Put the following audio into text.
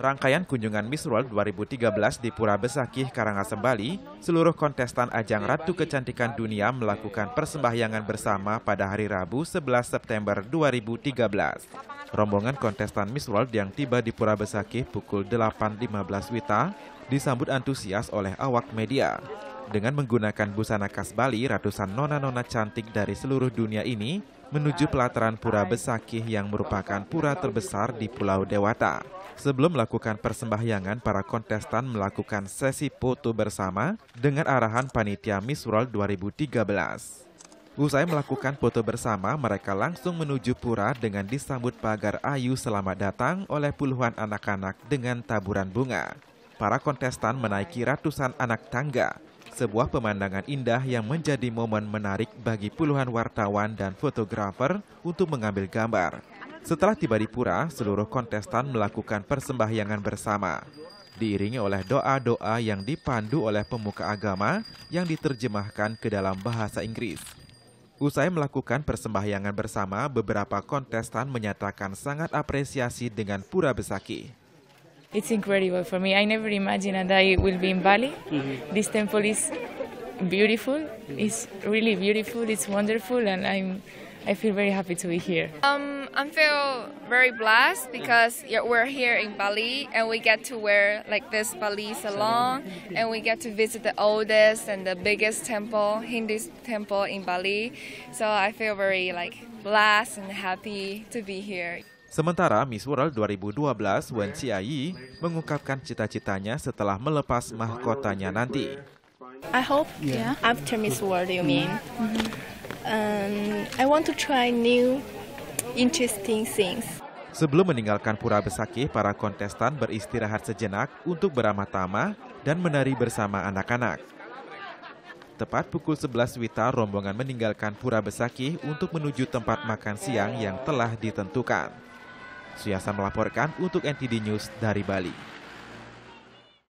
Rangkaian kunjungan Miss World 2013 di Pura Besakih, Karangasem, Bali, seluruh kontestan ajang Ratu Kecantikan Dunia melakukan persembahyangan bersama pada hari Rabu 11 September 2013. Rombongan kontestan Miss World yang tiba di Pura Besakih pukul 8.15 Wita disambut antusias oleh awak media. Dengan menggunakan busana khas Bali, ratusan nona-nona cantik dari seluruh dunia ini menuju pelataran Pura Besakih yang merupakan pura terbesar di Pulau Dewata. Sebelum melakukan persembahyangan, para kontestan melakukan sesi foto bersama dengan arahan Panitia Miss World 2013. Usai melakukan foto bersama, mereka langsung menuju pura dengan disambut pagar ayu selamat datang oleh puluhan anak-anak dengan taburan bunga. Para kontestan menaiki ratusan anak tangga sebuah pemandangan indah yang menjadi momen menarik bagi puluhan wartawan dan fotografer untuk mengambil gambar. Setelah tiba di pura, seluruh kontestan melakukan persembahyangan bersama. Diiringi oleh doa-doa yang dipandu oleh pemuka agama yang diterjemahkan ke dalam bahasa Inggris. Usai melakukan persembahyangan bersama, beberapa kontestan menyatakan sangat apresiasi dengan Pura Besaki. It's incredible for me. I never imagined that I will be in Bali. Mm-hmm. This temple is beautiful. Mm-hmm. It's really beautiful. It's wonderful, and I'm. I feel very happy to be here. Um, I feel very blessed because yeah, we're here in Bali and we get to wear like this Bali salon mm-hmm. and we get to visit the oldest and the biggest temple, Hindu temple in Bali. So I feel very like blessed and happy to be here. Sementara Miss World 2012 Wen Xiaoyi mengungkapkan cita-citanya setelah melepas mahkotanya nanti. I hope yeah. after Miss mm-hmm. World you mean. Mm -hmm. Um, I want to try new interesting things. Sebelum meninggalkan Pura Besakih, para kontestan beristirahat sejenak untuk beramah-tamah dan menari bersama anak-anak. Tepat pukul 11 Wita, rombongan meninggalkan Pura Besakih untuk menuju tempat makan siang yang telah ditentukan. Suyasa melaporkan untuk NTD News dari Bali.